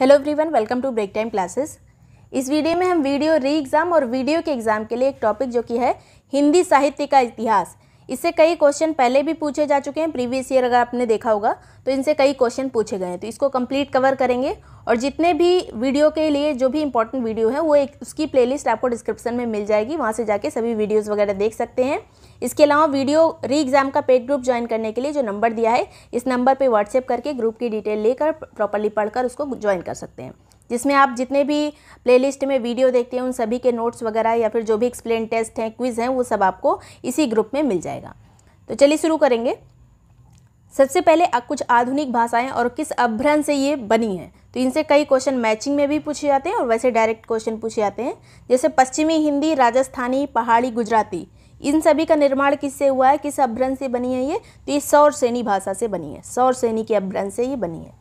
hello everyone welcome to break time classes इस video में हम वीडियो री एग्ज़ाम और वीडियो के एग्ज़ाम के लिए एक टॉपिक जो कि है हिंदी साहित्य का इतिहास इससे कई क्वेश्चन पहले भी पूछे जा चुके हैं प्रीवियस ईयर अगर आपने देखा होगा तो इनसे कई क्वेश्चन पूछे गए हैं तो इसको कंप्लीट कवर करेंगे और जितने भी वीडियो के लिए जो भी इंपॉर्टेंट वीडियो है वो एक उसकी प्लेलिस्ट आपको डिस्क्रिप्शन में मिल जाएगी वहाँ से जाके सभी वीडियोज़ वगैरह देख सकते हैं इसके अलावा वीडियो री एग्ज़ाम का पेड ग्रुप ज्वाइन करने के लिए जो नंबर दिया है इस नंबर पर व्हाट्सएप करके ग्रुप की डिटेल लेकर प्रॉपरली पढ़कर उसको ज्वाइन कर सकते हैं जिसमें आप जितने भी प्लेलिस्ट में वीडियो देखते हैं उन सभी के नोट्स वगैरह या फिर जो भी एक्सप्लेन टेस्ट हैं क्विज़ हैं वो सब आपको इसी ग्रुप में मिल जाएगा तो चलिए शुरू करेंगे सबसे पहले कुछ आधुनिक भाषाएं और किस अभ्रण से ये बनी हैं तो इनसे कई क्वेश्चन मैचिंग में भी पूछे जाते हैं और वैसे डायरेक्ट क्वेश्चन पूछे जाते हैं जैसे पश्चिमी हिंदी राजस्थानी पहाड़ी गुजराती इन सभी का निर्माण किससे हुआ है किस अभ्रंश से बनी है ये तो ये सौर सैनी भाषा से बनी है सौर सैनी के अभ्रंश से ये बनी है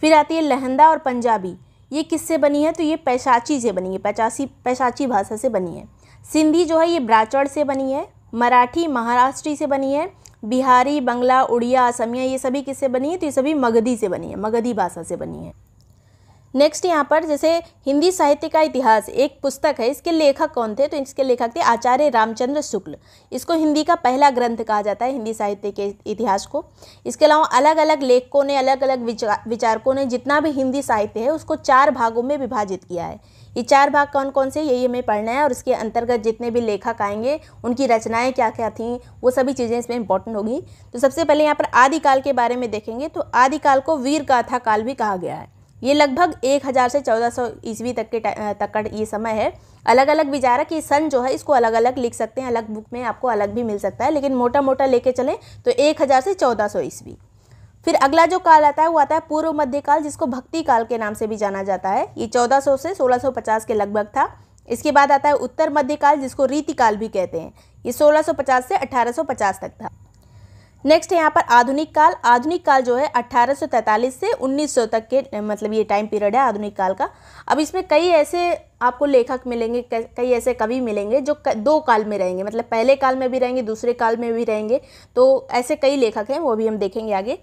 फिर आती है लहंदा और पंजाबी ये किससे बनी है तो ये पैशाची से बनी है पैचासी पैशाची भाषा से बनी है सिंधी जो है ये ब्राचड़ से बनी है मराठी महाराष्ट्री से बनी है बिहारी बंगला उड़िया असमिया ये सभी किससे बनी है तो ये सभी मगधी से बनी है मगधी भाषा से बनी है नेक्स्ट यहाँ पर जैसे हिंदी साहित्य का इतिहास एक पुस्तक है इसके लेखक कौन थे तो इसके लेखक थे आचार्य रामचंद्र शुक्ल इसको हिंदी का पहला ग्रंथ कहा जाता है हिंदी साहित्य के इतिहास को इसके अलावा अलग अलग लेखकों ने अलग अलग विचार विचारकों ने जितना भी हिंदी साहित्य है उसको चार भागों में विभाजित किया है ये चार भाग कौन कौन से यही हमें पढ़ना है और इसके अंतर्गत जितने भी लेखक आएंगे उनकी रचनाएं क्या क्या थीं वो सभी चीज़ें इसमें इंपॉर्टेंट होगी तो सबसे पहले यहाँ पर आदिकाल के बारे में देखेंगे तो आदिकाल को वीर गाथा काल भी कहा गया है ये लगभग एक हज़ार से चौदह सौ ईस्वी तक के तक का ये समय है अलग अलग विचारक ये सन जो है इसको अलग अलग लिख सकते हैं अलग बुक में आपको अलग भी मिल सकता है लेकिन मोटा मोटा लेके चलें तो एक हज़ार से चौदह सौ ईस्वी फिर अगला जो काल आता है वो आता है पूर्व मध्य काल जिसको भक्ति काल के नाम से भी जाना जाता है ये चौदह से सोलह के लगभग था इसके बाद आता है उत्तर मध्यकाल जिसको रीतिकाल भी कहते हैं ये सोलह से अठारह तक था नेक्स्ट है यहाँ पर आधुनिक काल आधुनिक काल जो है 1843 से 1900 तक के मतलब ये टाइम पीरियड है आधुनिक काल का अब इसमें कई ऐसे आपको लेखक मिलेंगे कई ऐसे कवि मिलेंगे जो दो काल में रहेंगे मतलब पहले काल में भी रहेंगे दूसरे काल में भी रहेंगे तो ऐसे कई लेखक हैं वो भी हम देखेंगे आगे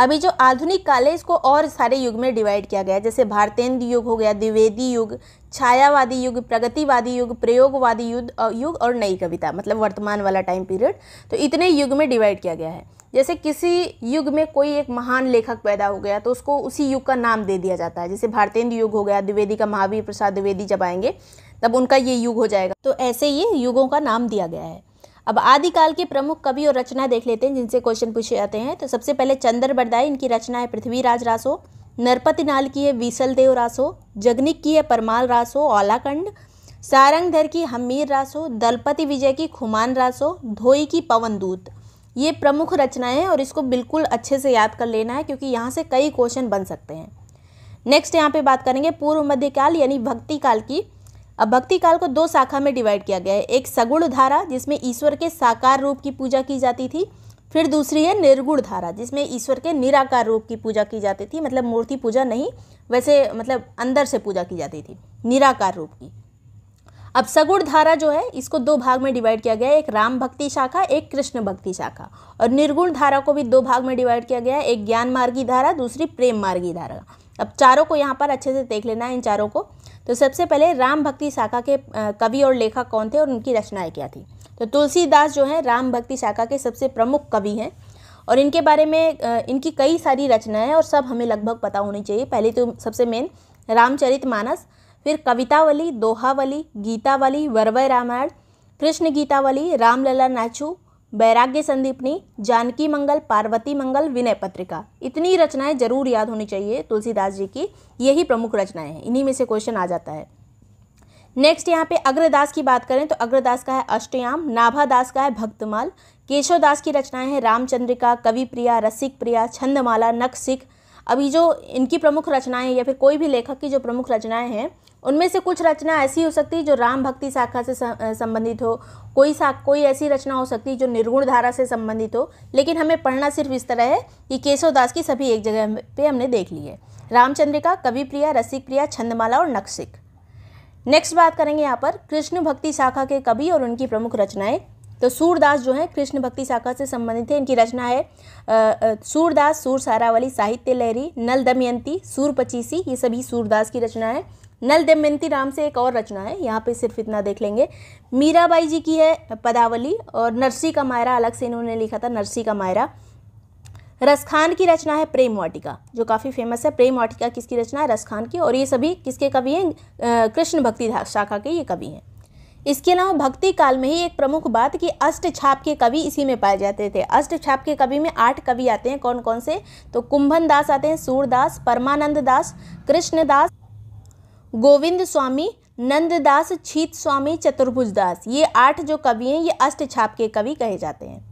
अभी जो आधुनिक काल है इसको और सारे युग में डिवाइड किया गया है जैसे भारतेंद्र युग हो गया द्विवेदी युग छायावादी युग प्रगतिवादी युग प्रयोगवादी युग युग और नई कविता मतलब वर्तमान वाला टाइम पीरियड तो इतने युग में डिवाइड किया गया है जैसे किसी युग में कोई एक महान लेखक पैदा हो गया तो उसको उसी युग का नाम दे दिया जाता है जैसे भारतेंद्र युग हो गया द्विवेदी का महावीर प्रसाद द्विवेदी जब आएंगे तब उनका ये युग हो जाएगा तो ऐसे ये युगों का नाम दिया गया है अब आदिकाल के प्रमुख कवि और रचना देख लेते हैं जिनसे क्वेश्चन पूछे जाते हैं तो सबसे पहले चंद्र बरदाई इनकी रचना है पृथ्वीराज रासो नरपति नाल की है विसलदेव रासो जगनिक की है परमाल रासो औलाकंड सारंगधर की हमीर रासो दलपति विजय की खुमान रासो धोई की पवनदूत ये प्रमुख रचनाएं हैं और इसको बिल्कुल अच्छे से याद कर लेना है क्योंकि यहाँ से कई क्वेश्चन बन सकते हैं नेक्स्ट यहाँ पे बात करेंगे पूर्व मध्यकाल यानी भक्ति काल की अब भक्ति काल को दो शाखा में डिवाइड किया गया है एक सगुण धारा जिसमें ईश्वर के साकार रूप की पूजा की जाती थी फिर दूसरी है निर्गुण धारा जिसमें ईश्वर के निराकार रूप की पूजा की जाती थी मतलब मूर्ति पूजा नहीं वैसे मतलब अंदर से पूजा की जाती थी निराकार रूप की अब सगुण धारा जो है इसको दो भाग में डिवाइड किया गया है एक राम भक्ति शाखा एक कृष्ण भक्ति शाखा और निर्गुण धारा को भी दो भाग में डिवाइड किया गया है एक ज्ञान मार्गी धारा दूसरी प्रेम मार्गी धारा अब चारों को यहाँ पर अच्छे से देख लेना है इन चारों को तो सबसे पहले राम भक्ति शाखा के कवि और लेखक कौन थे और उनकी रचनाएँ क्या थी तो तुलसीदास जो हैं राम भक्ति शाखा के सबसे प्रमुख कवि हैं और इनके बारे में इनकी कई सारी रचनाएं और सब हमें लगभग पता होनी चाहिए पहले तो सबसे मेन रामचरित मानस फिर कवितावली दोहावली गीतावली वरवय रामायण कृष्ण गीतावली रामलला नाचू वैराग्य संदीपनी जानकी मंगल पार्वती मंगल विनय पत्रिका इतनी रचनाएं जरूर याद होनी चाहिए तुलसीदास जी की यही प्रमुख रचनाएं हैं इन्हीं में से क्वेश्चन आ जाता है नेक्स्ट यहाँ पे अग्रदास की बात करें तो अग्रदास का है अष्टयाम नाभादास का है भक्तमाल केशवदास की रचनाएं हैं रामचंद्रिका कवि प्रिया रसिक प्रिया छंदमाला नक्सिक अभी जो इनकी प्रमुख रचनाएं या फिर कोई भी लेखक की जो प्रमुख रचनाएं हैं उनमें से कुछ रचना ऐसी हो सकती है जो राम भक्ति शाखा से संबंधित हो कोई सा कोई ऐसी रचना हो सकती है जो निर्गुण धारा से संबंधित हो लेकिन हमें पढ़ना सिर्फ इस तरह है कि केशवदास की सभी एक जगह पे हमने देख ली है रामचंद्रिका कवि प्रिया रसिक प्रिया छंदमाला और नक्सिक नेक्स्ट बात करेंगे यहाँ पर कृष्ण भक्ति शाखा के कवि और उनकी प्रमुख रचनाएँ तो सूरदास जो है कृष्ण भक्ति शाखा से संबंधित है इनकी रचना है सूरदास सूर सारावली साहित्य लहरी नल दमयंती सूर पचीसी ये सभी सूरदास की रचना है नल दमयंती राम से एक और रचना है यहाँ पे सिर्फ इतना देख लेंगे मीराबाई जी की है पदावली और नरसी का मायरा अलग से इन्होंने लिखा था नरसी का मायरा रसखान की रचना है प्रेम वाटिका जो काफ़ी फेमस है प्रेम वाटिका किसकी रचना है रसखान की और ये सभी किसके कवि हैं कृष्ण भक्ति शाखा के ये कवि हैं इसके अलावा भक्ति काल में ही एक प्रमुख बात कि अष्ट छाप के कवि इसी में पाए जाते थे अष्ट छाप के कवि में आठ कवि आते हैं कौन कौन से तो कुंभन दास आते हैं सूरदास परमानंद दास कृष्णदास गोविंद स्वामी नंददास छीत स्वामी चतुर्भुजदास ये आठ जो कवि हैं ये अष्ट छाप के कवि कहे जाते हैं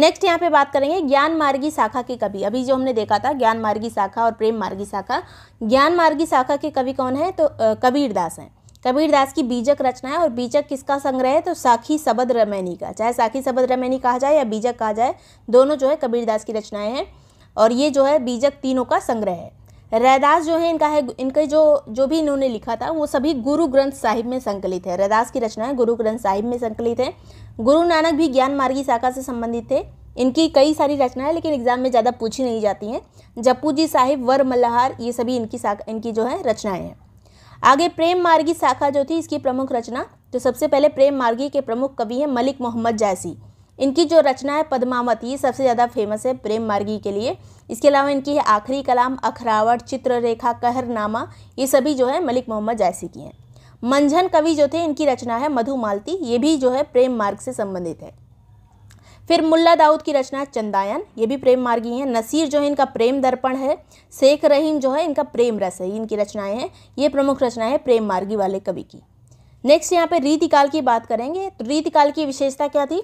नेक्स्ट यहाँ पे बात करेंगे ज्ञान मार्गी शाखा के कवि अभी जो हमने देखा था ज्ञान मार्गी शाखा और प्रेम मार्गी शाखा ज्ञान मार्गी शाखा के कवि कौन है तो कबीरदास हैं कबीरदास की बीजक रचना है और बीजक किसका संग्रह है तो साखी सबद रमैनी का चाहे साखी सबद रमैनी कहा जाए या बीजक कहा जाए दोनों जो है कबीरदास की रचनाएं हैं और ये जो है बीजक तीनों का संग्रह है रैदास जो है इनका है इनके जो जो भी इन्होंने लिखा था वो सभी गुरु ग्रंथ साहिब में संकलित है रैदास की रचनाएं गुरु ग्रंथ साहिब में संकलित है गुरु नानक भी ज्ञान मार्गी शाखा से संबंधित थे इनकी कई सारी रचनाएं लेकिन एग्जाम में ज़्यादा पूछी नहीं जाती हैं जप्पू जी साहिब वर मल्लहार ये सभी इनकी शाखा इनकी जो है रचनाएँ हैं आगे प्रेम मार्गी शाखा जो थी इसकी प्रमुख रचना तो सबसे पहले प्रेम मार्गी के प्रमुख कवि हैं मलिक मोहम्मद जैसी इनकी जो रचना है पदमावती ये सबसे ज़्यादा फेमस है प्रेम मार्गी के लिए इसके अलावा इनकी है आखिरी कलाम अखरावट चित्ररेखा कहरनामा ये सभी जो है मलिक मोहम्मद जायसी की हैं मंझन कवि जो थे इनकी रचना है मधु मालती ये भी जो है प्रेम मार्ग से संबंधित है फिर मुल्ला दाऊद की रचना चंदायन ये भी प्रेम मार्गी हैं नसीर जो है इनका प्रेम दर्पण है शेख रहीम जो है इनका प्रेम रस है इनकी रचनाएं हैं ये प्रमुख रचनाएं प्रेम मार्गी वाले कवि की नेक्स्ट यहाँ पे रीतिकाल की बात करेंगे तो रीतिकाल की विशेषता क्या थी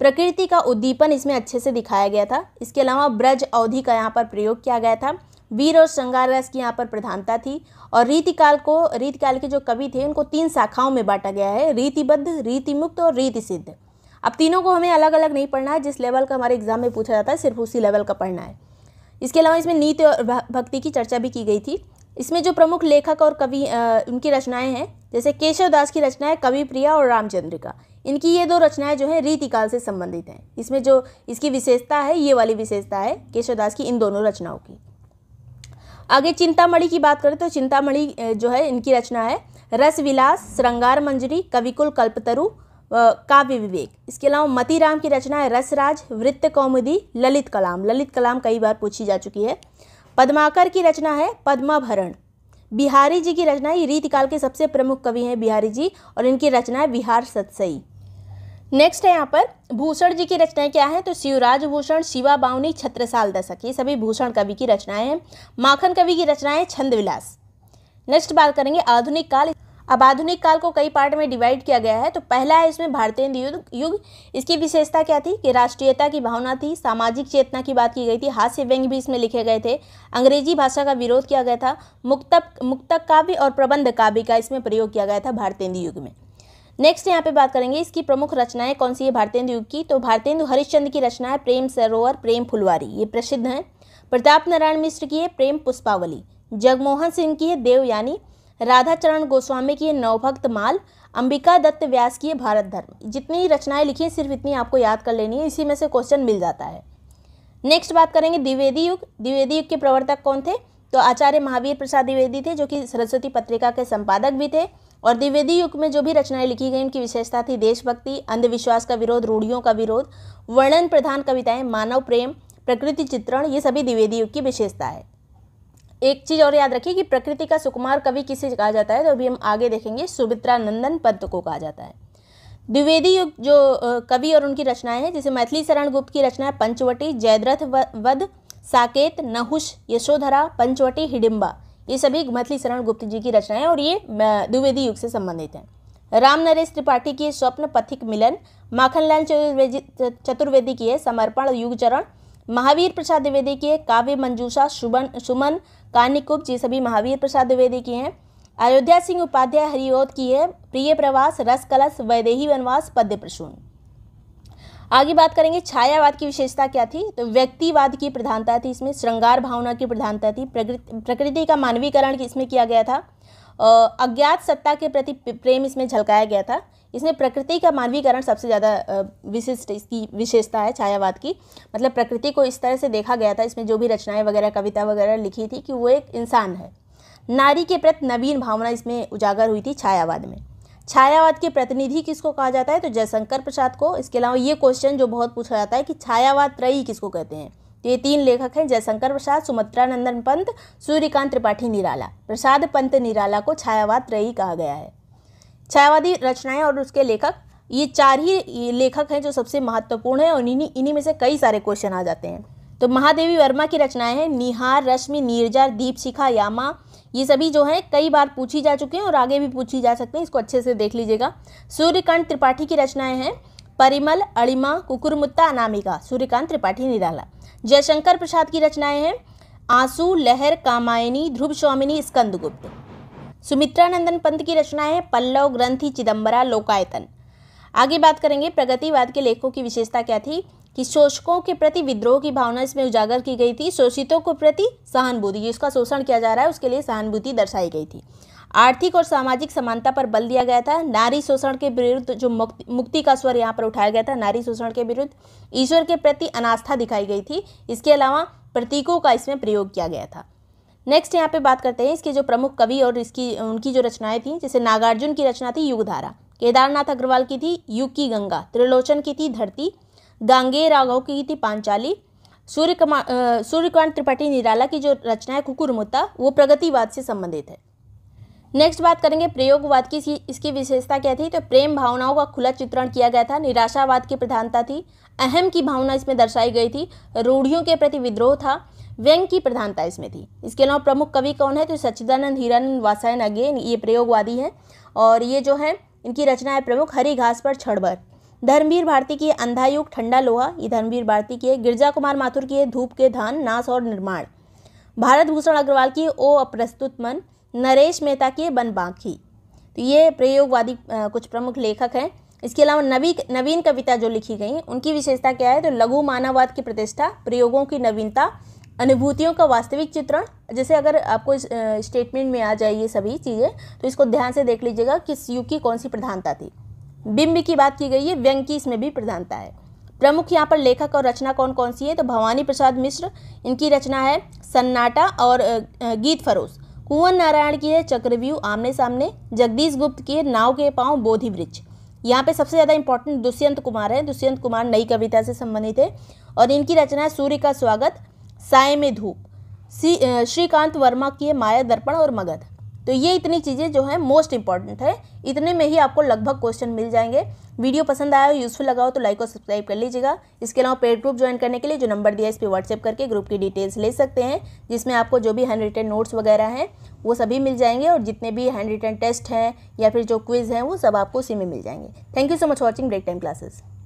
प्रकृति का उद्दीपन इसमें अच्छे से दिखाया गया था इसके अलावा ब्रज अवधि का यहाँ पर प्रयोग किया गया था वीर और श्रृंगार रस की यहाँ पर प्रधानता थी और रीतिकाल को रीतिकाल के जो कवि थे उनको तीन शाखाओं में बांटा गया है रीतिबद्ध रीतिमुक्त और रीति सिद्ध अब तीनों को हमें अलग अलग नहीं पढ़ना है जिस लेवल का हमारे एग्जाम में पूछा जाता है सिर्फ उसी लेवल का पढ़ना है इसके अलावा इसमें नीति और भक्ति की चर्चा भी की गई थी इसमें जो प्रमुख लेखक और कवि उनकी रचनाएं हैं जैसे केशव दास की रचना है कवि प्रिया और रामचंद्र का इनकी ये दो रचनाएं जो है रीतिकाल से संबंधित हैं इसमें जो इसकी विशेषता है ये वाली विशेषता है केशवदास की इन दोनों रचनाओं की आगे चिंतामणि की बात करें तो चिंतामणि जो है इनकी रचना है रस विलास श्रृंगार मंजरी कविकुल कल्पतरु काव्य विवेक इसके अलावा मती राम की रचना है रसराज वृत्त कौमुदी ललित कलाम ललित कलाम कई बार पूछी जा चुकी है पद्माकर की रचना है पद्माभरण बिहारी जी की रचना ये रीतिकाल के सबसे प्रमुख कवि हैं बिहारी जी और इनकी रचना है बिहार सतसई नेक्स्ट है यहाँ पर भूषण जी की रचनाएं क्या है तो शिवराज भूषण शिवा बावनी छत्रसाल दशक ये सभी भूषण कवि की रचनाएं हैं माखन कवि की रचनाएं छंद विलास नेक्स्ट बात करेंगे आधुनिक काल अब आधुनिक काल को कई पार्ट में डिवाइड किया गया है तो पहला है इसमें भारतीय युग युग इसकी विशेषता क्या थी कि राष्ट्रीयता की भावना थी सामाजिक चेतना की बात की गई थी हास्य व्यंग भी इसमें लिखे गए थे अंग्रेजी भाषा का विरोध किया गया था मुक्तक मुक्तक काव्य और प्रबंध काव्य का इसमें प्रयोग किया गया था भारतेंद्र युग में नेक्स्ट यहाँ पे बात करेंगे इसकी प्रमुख रचनाएं कौन सी है भारतेंदु युग की तो भारतेंदु हरिश्चंद्र की रचना है प्रेम सरोवर प्रेम फुलवारी ये प्रसिद्ध हैं प्रताप नारायण मिश्र की है प्रेम पुष्पावली जगमोहन सिंह की है देव यानी राधा चरण गोस्वामी की है नवभक्त माल अंबिका दत्त व्यास की है भारत धर्म जितनी रचनाएं लिखी हैं सिर्फ इतनी आपको याद कर लेनी है इसी में से क्वेश्चन मिल जाता है नेक्स्ट बात करेंगे द्विवेदी युग द्विवेदी युग के प्रवर्तक कौन थे तो आचार्य महावीर प्रसाद द्विवेदी थे जो कि सरस्वती पत्रिका के संपादक भी थे और द्विवेदी युग में जो भी रचनाएं लिखी गई उनकी विशेषता थी देशभक्ति अंधविश्वास का विरोध रूढ़ियों का विरोध वर्णन प्रधान कविताएं मानव प्रेम प्रकृति चित्रण ये सभी द्विवेदी युग की विशेषता है एक चीज़ और याद रखिए कि प्रकृति का सुकुमार कवि किसे कहा जाता है तो अभी हम आगे देखेंगे सुमित्रा नंदन पद्म को कहा जाता है द्विवेदी युग जो कवि और उनकी रचनाएं हैं जैसे मैथिली शरण गुप्त की रचना है पंचवटी जयद्रथ वध साकेत नहुष यशोधरा पंचवटी हिडिम्बा ये सभी मथली शरण गुप्त जी की रचनाएं और ये द्विवेदी युग से संबंधित हैं राम नरेश त्रिपाठी की स्वप्न पथिक मिलन माखनलाल चतुर्वेदी चतुर्वेदी की है समर्पण युग चरण महावीर प्रसाद द्विवेदी की है काव्य मंजूषा सुमन सुमन कानिकुप ये सभी महावीर प्रसाद द्विवेदी की हैं अयोध्या सिंह उपाध्याय हरिओत की है प्रिय प्रवास रस कलश वैदेही वनवास पद्य प्रसून आगे बात करेंगे छायावाद की विशेषता क्या थी तो व्यक्तिवाद की प्रधानता थी इसमें श्रृंगार भावना की प्रधानता थी प्रकृति का मानवीकरण इसमें किया गया था अज्ञात सत्ता के प्रति प्रेम इसमें झलकाया गया था इसमें प्रकृति का मानवीकरण सबसे ज़्यादा विशिष्ट इसकी विशेषता है छायावाद की मतलब प्रकृति को इस तरह से देखा गया था इसमें जो भी रचनाएं वगैरह कविता वगैरह लिखी थी कि वो एक इंसान है नारी के प्रति नवीन भावना इसमें उजागर हुई थी छायावाद में छायावाद के प्रतिनिधि किसको कहा जाता है तो जयशंकर प्रसाद को इसके अलावा ये क्वेश्चन जो बहुत पूछा जाता है कि छायावाद त्रयी किसको कहते हैं तो ये तीन लेखक हैं जयशंकर प्रसाद सुमित्रा नंदन पंत सूर्यकांत त्रिपाठी निराला प्रसाद पंत निराला को छायावाद त्रयी कहा गया है छायावादी रचनाएं और उसके लेखक ये चार ही लेखक हैं जो सबसे महत्वपूर्ण हैं और इन्हीं इन्हीं में से कई सारे क्वेश्चन आ जाते हैं तो महादेवी वर्मा की रचनाएं हैं निहार रश्मि नीरजा दीप शिखा यामा ये सभी जो हैं कई बार पूछी जा चुकी हैं और आगे भी पूछी जा सकते हैं इसको अच्छे से देख लीजिएगा सूर्यकांत त्रिपाठी की रचनाएं हैं परिमल अड़िमा कुकुरमुत्ता अनामिका सूर्यकांत त्रिपाठी निराला जयशंकर प्रसाद की रचनाएं हैं आंसू लहर कामायनी ध्रुव स्वामिनी स्कंदगुप्त सुमित्रा नंदन पंत की रचनाएं हैं पल्लव ग्रंथी चिदम्बरा लोकायतन आगे बात करेंगे प्रगतिवाद के लेखों की विशेषता क्या थी कि शोषकों के प्रति विद्रोह की भावना इसमें उजागर की गई थी शोषितों के प्रति सहानुभूति जिसका शोषण किया जा रहा है उसके लिए सहानुभूति दर्शाई गई थी आर्थिक और सामाजिक समानता पर बल दिया गया था नारी शोषण के विरुद्ध जो मुक्ति का स्वर यहाँ पर उठाया गया था नारी शोषण के विरुद्ध ईश्वर के प्रति अनास्था दिखाई गई थी इसके अलावा प्रतीकों का इसमें प्रयोग किया गया था नेक्स्ट यहाँ पे बात करते हैं इसके जो प्रमुख कवि और इसकी उनकी जो रचनाएं थी जैसे नागार्जुन की रचना थी युगधारा केदारनाथ अग्रवाल की थी युग की गंगा त्रिलोचन की थी धरती गांगे राघव की थी पांचाली सूर्यकमा सूर्यकांत त्रिपाठी निराला की जो रचना है कुकुर कुकुरमुत्ता वो प्रगतिवाद से संबंधित है नेक्स्ट बात करेंगे प्रयोगवाद की इसकी, इसकी विशेषता क्या थी तो प्रेम भावनाओं का खुला चित्रण किया गया था निराशावाद की प्रधानता थी अहम की भावना इसमें दर्शाई गई थी रूढ़ियों के प्रति विद्रोह था व्यंग की प्रधानता इसमें थी इसके अलावा प्रमुख कवि कौन है तो सच्चिदानंद हीरानंद वासायन अगेन ये प्रयोगवादी हैं और ये जो है इनकी रचना है प्रमुख हरी घास पर छड़बर धर्मवीर भारती की अंधायुग ठंडा लोहा ये धर्मवीर भारती की है गिरजा कुमार माथुर की है धूप के धान नास और निर्माण भारत भूषण अग्रवाल की ओ अप्रस्तुत मन नरेश मेहता की बन बांखी तो ये प्रयोगवादी कुछ प्रमुख लेखक हैं इसके अलावा नवी नवीन कविता जो लिखी गई उनकी विशेषता क्या है तो लघु मानववाद की प्रतिष्ठा प्रयोगों की नवीनता अनुभूतियों का वास्तविक चित्रण जैसे अगर आपको स्टेटमेंट में आ जाए ये सभी चीज़ें तो इसको ध्यान से देख लीजिएगा किस युग की कौन सी प्रधानता थी बिंब की बात की गई है व्यंग की इसमें भी प्रधानता है प्रमुख यहाँ पर लेखक और रचना कौन कौन सी है तो भवानी प्रसाद मिश्र इनकी रचना है सन्नाटा और गीत फरोश कुंवर नारायण की है चक्रव्यूह आमने सामने जगदीश गुप्त की है नाव के पाँव बोधि वृक्ष यहाँ पे सबसे ज़्यादा इंपॉर्टेंट दुष्यंत कुमार है दुष्यंत कुमार नई कविता से संबंधित है और इनकी रचना है सूर्य का स्वागत साय में धूप श्रीकांत वर्मा की है माया दर्पण और मगध तो ये इतनी चीज़ें जो है मोस्ट इंपॉर्टेंट है इतने में ही आपको लगभग क्वेश्चन मिल जाएंगे वीडियो पसंद आया हो यूज़फुल लगा हो तो लाइक और सब्सक्राइब कर लीजिएगा इसके अलावा पेड ग्रुप ज्वाइन करने के लिए जो नंबर दिया है इस पर व्हाट्सएप करके ग्रुप की डिटेल्स ले सकते हैं जिसमें आपको जो भी हैंड रिटन नोट्स वगैरह हैं वो सभी मिल जाएंगे और जितने भी हैंड रिटन टेस्ट हैं या फिर जो क्विज़ हैं वो सब आपको उसी में मिल जाएंगे thank you so much watching break time classes